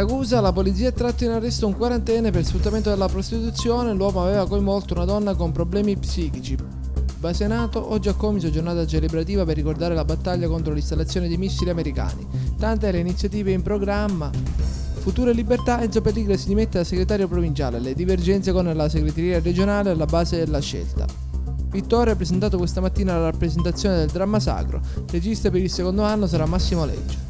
Ragusa, la polizia ha tratto in arresto un quarantenne per sfruttamento della prostituzione. L'uomo aveva coinvolto una donna con problemi psichici. Basenato, oggi a Comiso giornata celebrativa per ricordare la battaglia contro l'installazione di missili americani. Tante le iniziative in programma. Futura Libertà, Enzo Pelligra si dimette da segretario provinciale, le divergenze con la segreteria regionale alla base della scelta. Vittorio ha presentato questa mattina la rappresentazione del dramma sacro, regista per il secondo anno sarà Massimo Leggio.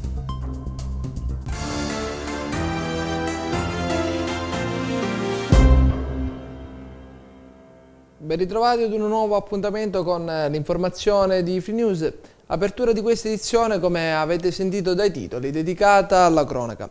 ben ritrovati ad un nuovo appuntamento con eh, l'informazione di Free News. Apertura di questa edizione, come avete sentito dai titoli, dedicata alla cronaca.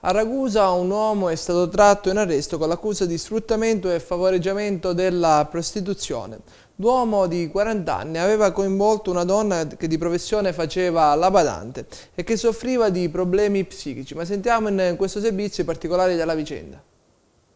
A Ragusa un uomo è stato tratto in arresto con l'accusa di sfruttamento e favoreggiamento della prostituzione. L'uomo di 40 anni aveva coinvolto una donna che di professione faceva la badante e che soffriva di problemi psichici, ma sentiamo in questo servizio i particolari della vicenda.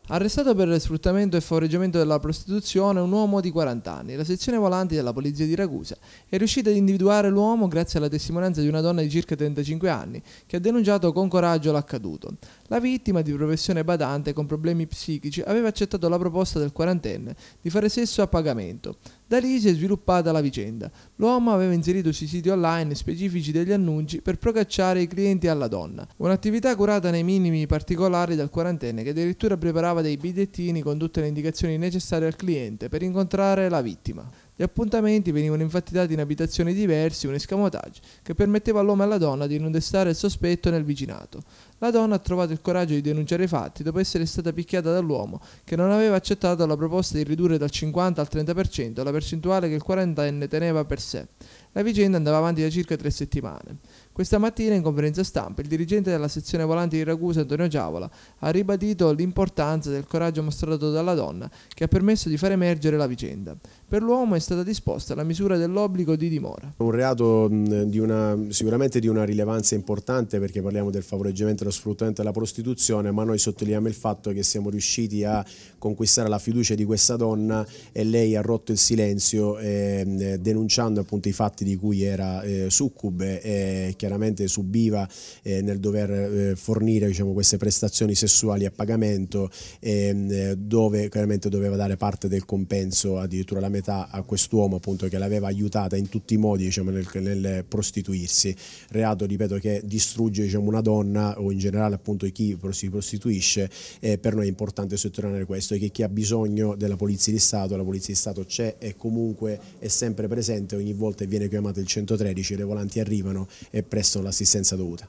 Arrestato per sfruttamento e favoreggiamento della prostituzione un uomo di 40 anni, la sezione volanti della polizia di Ragusa è riuscita ad individuare l'uomo grazie alla testimonianza di una donna di circa 35 anni che ha denunciato con coraggio l'accaduto. La vittima, di professione badante con problemi psichici, aveva accettato la proposta del quarantenne di fare sesso a pagamento. Da lì si è sviluppata la vicenda. L'uomo aveva inserito sui siti online specifici degli annunci per procacciare i clienti alla donna, un'attività curata nei minimi particolari dal quarantenne che addirittura preparava dei bigliettini con tutte le indicazioni necessarie al cliente per incontrare la vittima. Gli appuntamenti venivano infatti dati in abitazioni diverse, un escamotage che permetteva all'uomo e alla donna di non destare il sospetto nel vicinato. La donna ha trovato il coraggio di denunciare i fatti dopo essere stata picchiata dall'uomo che non aveva accettato la proposta di ridurre dal 50 al 30% la percentuale che il quarantenne teneva per sé. La vicenda andava avanti da circa tre settimane. Questa mattina in conferenza stampa il dirigente della sezione volante di Ragusa, Antonio Giavola, ha ribadito l'importanza del coraggio mostrato dalla donna che ha permesso di far emergere la vicenda per l'uomo è stata disposta la misura dell'obbligo di dimora. Un reato di una, sicuramente di una rilevanza importante perché parliamo del favoreggiamento e dello sfruttamento della prostituzione, ma noi sottolineiamo il fatto che siamo riusciti a conquistare la fiducia di questa donna e lei ha rotto il silenzio eh, denunciando appunto i fatti di cui era eh, succube e chiaramente subiva eh, nel dover eh, fornire diciamo, queste prestazioni sessuali a pagamento ehm, dove chiaramente doveva dare parte del compenso addirittura alla metà a quest'uomo appunto che l'aveva aiutata in tutti i modi diciamo, nel, nel, prostituirsi. Reato, ripeto, che distrugge diciamo, una donna o in generale appunto chi si prostituisce. Eh, per noi è importante sottolineare questo, che chi ha bisogno della Polizia di Stato, la Polizia di Stato c'è e comunque è sempre presente, ogni volta che viene chiamato il 113, le volanti arrivano e prestano l'assistenza dovuta.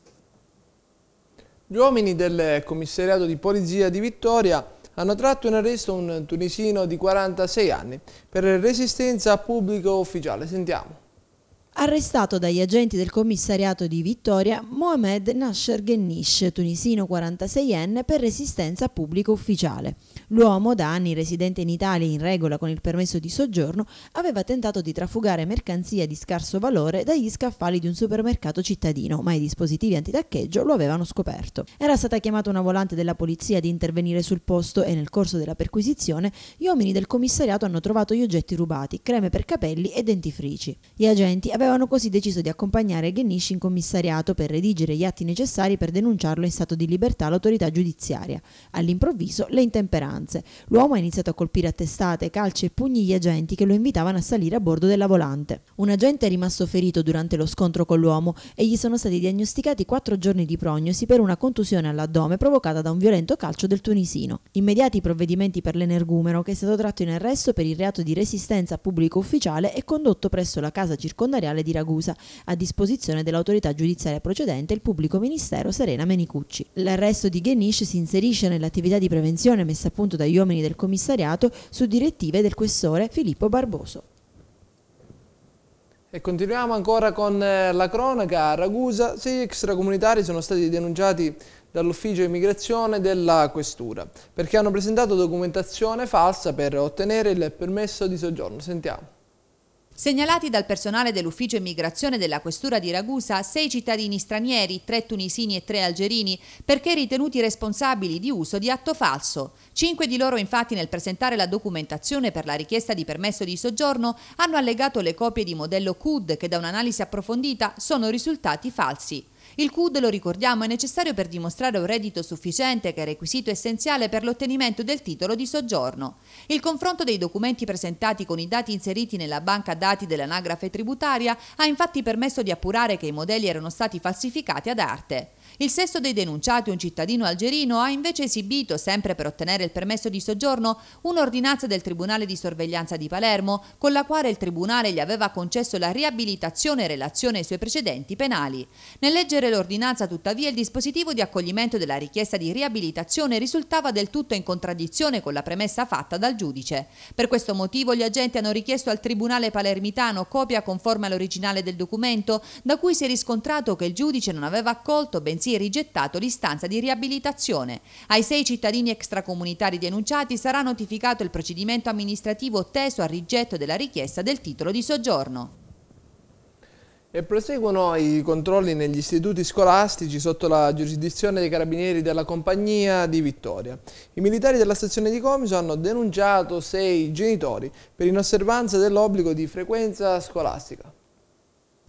Gli uomini del commissariato di polizia di Vittoria hanno tratto in arresto un tunisino di 46 anni per resistenza a pubblico ufficiale. Sentiamo. Arrestato dagli agenti del commissariato di Vittoria, Mohamed Nasher Gennish, tunisino 46enne, per resistenza a pubblico ufficiale. L'uomo, da anni residente in Italia in regola con il permesso di soggiorno, aveva tentato di trafugare mercanzia di scarso valore dagli scaffali di un supermercato cittadino, ma i dispositivi antitaccheggio lo avevano scoperto. Era stata chiamata una volante della polizia di intervenire sul posto e nel corso della perquisizione gli uomini del commissariato hanno trovato gli oggetti rubati, creme per capelli e dentifrici. Gli agenti avevano avevano così deciso di accompagnare Genish in commissariato per redigere gli atti necessari per denunciarlo in stato di libertà all'autorità giudiziaria. All'improvviso le intemperanze. L'uomo ha iniziato a colpire a testate, calci e pugni gli agenti che lo invitavano a salire a bordo della volante. Un agente è rimasto ferito durante lo scontro con l'uomo e gli sono stati diagnosticati quattro giorni di prognosi per una contusione all'addome provocata da un violento calcio del tunisino. Immediati provvedimenti per l'energumero che è stato tratto in arresto per il reato di resistenza a pubblico ufficiale e condotto presso la casa circondariale Penale di Ragusa, a disposizione dell'autorità giudiziaria procedente il pubblico ministero Serena Menicucci. L'arresto di Ghenish si inserisce nell'attività di prevenzione messa a punto dagli uomini del commissariato su direttive del questore Filippo Barboso. E continuiamo ancora con eh, la cronaca. A Ragusa sei extracomunitari sono stati denunciati dall'ufficio immigrazione della questura perché hanno presentato documentazione falsa per ottenere il permesso di soggiorno. Sentiamo. Segnalati dal personale dell'ufficio immigrazione della questura di Ragusa sei cittadini stranieri, tre tunisini e tre algerini, perché ritenuti responsabili di uso di atto falso. Cinque di loro infatti nel presentare la documentazione per la richiesta di permesso di soggiorno hanno allegato le copie di modello CUD che da un'analisi approfondita sono risultati falsi. Il CUD, lo ricordiamo, è necessario per dimostrare un reddito sufficiente che è requisito essenziale per l'ottenimento del titolo di soggiorno. Il confronto dei documenti presentati con i dati inseriti nella banca dati dell'anagrafe tributaria ha infatti permesso di appurare che i modelli erano stati falsificati ad arte. Il sesto dei denunciati, un cittadino algerino, ha invece esibito, sempre per ottenere il permesso di soggiorno, un'ordinanza del Tribunale di sorveglianza di Palermo, con la quale il Tribunale gli aveva concesso la riabilitazione in relazione ai suoi precedenti penali. Nel leggere l'ordinanza, tuttavia, il dispositivo di accoglimento della richiesta di riabilitazione risultava del tutto in contraddizione con la premessa fatta dal giudice. Per questo motivo gli agenti hanno richiesto al Tribunale palermitano copia conforme all'originale del documento, da cui si è riscontrato che il giudice non aveva accolto, bensì è rigettato l'istanza di riabilitazione. Ai sei cittadini extracomunitari denunciati sarà notificato il procedimento amministrativo teso al rigetto della richiesta del titolo di soggiorno. E proseguono i controlli negli istituti scolastici sotto la giurisdizione dei carabinieri della compagnia di Vittoria. I militari della stazione di Comiso hanno denunciato sei genitori per inosservanza dell'obbligo di frequenza scolastica.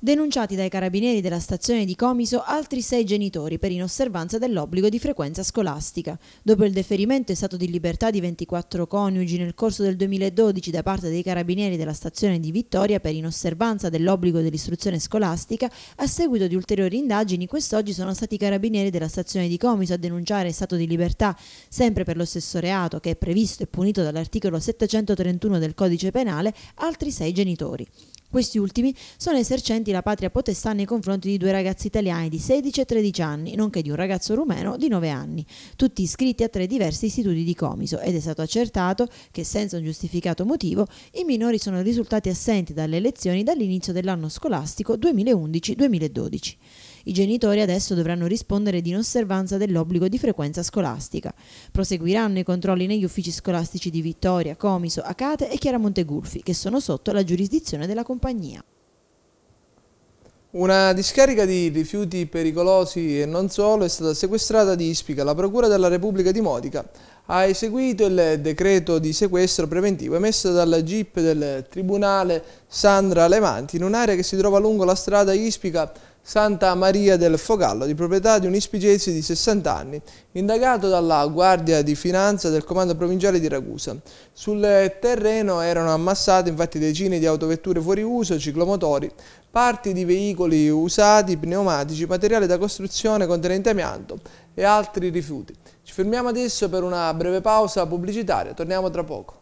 Denunciati dai carabinieri della stazione di Comiso altri sei genitori per inosservanza dell'obbligo di frequenza scolastica. Dopo il deferimento in stato di libertà di 24 coniugi nel corso del 2012 da parte dei carabinieri della stazione di Vittoria per inosservanza dell'obbligo dell'istruzione scolastica, a seguito di ulteriori indagini quest'oggi sono stati i carabinieri della stazione di Comiso a denunciare in stato di libertà, sempre per lo stesso reato che è previsto e punito dall'articolo 731 del codice penale, altri sei genitori. Questi ultimi sono esercenti la patria potestà nei confronti di due ragazzi italiani di 16 e 13 anni, nonché di un ragazzo rumeno di 9 anni, tutti iscritti a tre diversi istituti di Comiso ed è stato accertato che senza un giustificato motivo i minori sono risultati assenti dalle lezioni dall'inizio dell'anno scolastico 2011-2012. I genitori adesso dovranno rispondere di inosservanza dell'obbligo di frequenza scolastica. Proseguiranno i controlli negli uffici scolastici di Vittoria, Comiso, Acate e Chiaramonte Gulfi, che sono sotto la giurisdizione della compagnia. Una discarica di rifiuti pericolosi e non solo è stata sequestrata di Ispica. La Procura della Repubblica di Modica ha eseguito il decreto di sequestro preventivo emesso dalla GIP del Tribunale Sandra Levanti in un'area che si trova lungo la strada Ispica Santa Maria del Fogallo, di proprietà di un ispigesi di 60 anni, indagato dalla Guardia di Finanza del Comando Provinciale di Ragusa. Sul terreno erano ammassate infatti decine di autovetture fuori uso, ciclomotori, parti di veicoli usati, pneumatici, materiale da costruzione contenente amianto e altri rifiuti. Ci fermiamo adesso per una breve pausa pubblicitaria, torniamo tra poco.